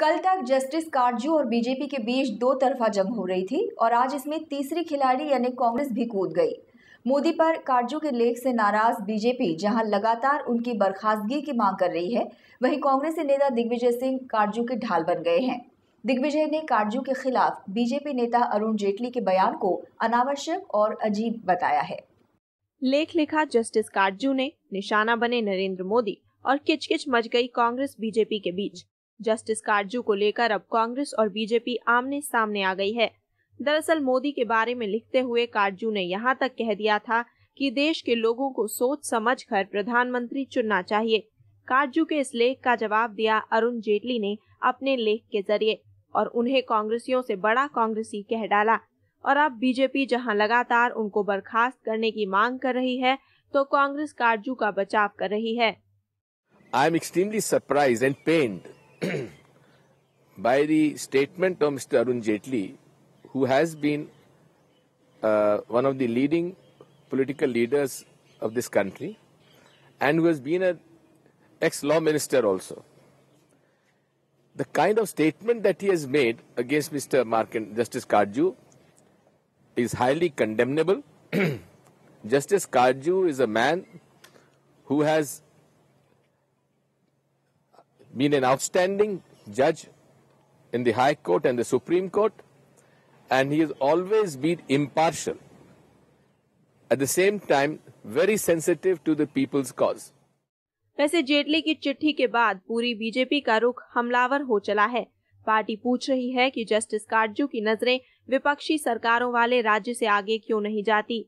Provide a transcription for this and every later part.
कल तक जस्टिस कार्जू और बीजेपी के बीच दो तरफा जंग हो रही थी और आज इसमें तीसरी खिलाड़ी यानी कांग्रेस भी कूद गई मोदी पर कार्जू के लेख से नाराज बीजेपी जहां लगातार उनकी बर्खास्तगी की मांग कर रही है वहीं कांग्रेस के नेता दिग्विजय सिंह कार्जू के ढाल बन गए हैं दिग्विजय ने कार्जू के खिलाफ बीजेपी नेता अरुण जेटली के बयान को अनावश्यक और अजीब बताया है लेख लिखा जस्टिस कार्जू ने निशाना बने नरेंद्र मोदी और किचकिच मच गई कांग्रेस बीजेपी के बीच जस्टिस कारजू को लेकर अब कांग्रेस और बीजेपी आमने सामने आ गई है दरअसल मोदी के बारे में लिखते हुए कारजू ने यहाँ तक कह दिया था कि देश के लोगों को सोच समझ कर प्रधानमंत्री चुनना चाहिए कारजू के इस लेख का जवाब दिया अरुण जेटली ने अपने लेख के जरिए और उन्हें कांग्रेसियों से बड़ा कांग्रेसी कह डाला और अब बीजेपी जहां लगातार उनको बर्खास्त करने की मांग कर रही है तो कांग्रेस कारजू का बचाव कर रही है I am extremely surprise and pained by the statement of Mr. Arun Jaitley, who has been uh, one of the leading political leaders of this country and who has been an ex law minister also. The kind of statement that he has made against Mr. Mark and Justice Karju is highly condemnable. Justice Karju is a man who has been an outstanding judge in the High Court and the Supreme Court, and he has always been impartial. At the same time, very sensitive to the people's cause. वैसे जेटली की चिट्ठी के बाद पूरी BJP का रुख हमलावर हो चला है पार्टी पूछ रही है कि जस्टिस कार्जू की नजरें विपक्षी सरकारों वाले राज्य से आगे क्यों नहीं जाती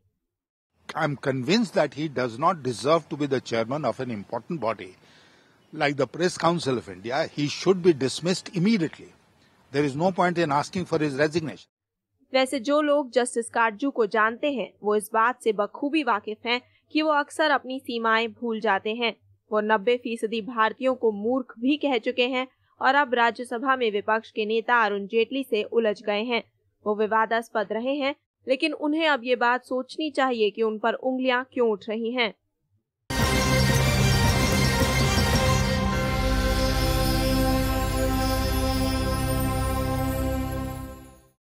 I'm convinced that he does not deserve to be the chairman of an important body. like the Press Council of India, he should be dismissed immediately. There is no point in asking for his resignation. वैसे जो लोग justice कार्जू को जानते हैं वो इस बात से बखूबी वाकिफ हैं कि वो अक्सर अपनी सीमाएं भूल जाते हैं वो नब्बे फीसदी भारतीयों को मूर्ख भी कह चुके हैं और अब राज्यसभा में विपक्ष के नेता अरुण जेटली से उलझ गए हैं वो विवादास्पद रहे हैं लेकिन उन्हें अब ये बात सोचनी चाहिए कि उन पर उंगलियां क्यों उठ रही हैं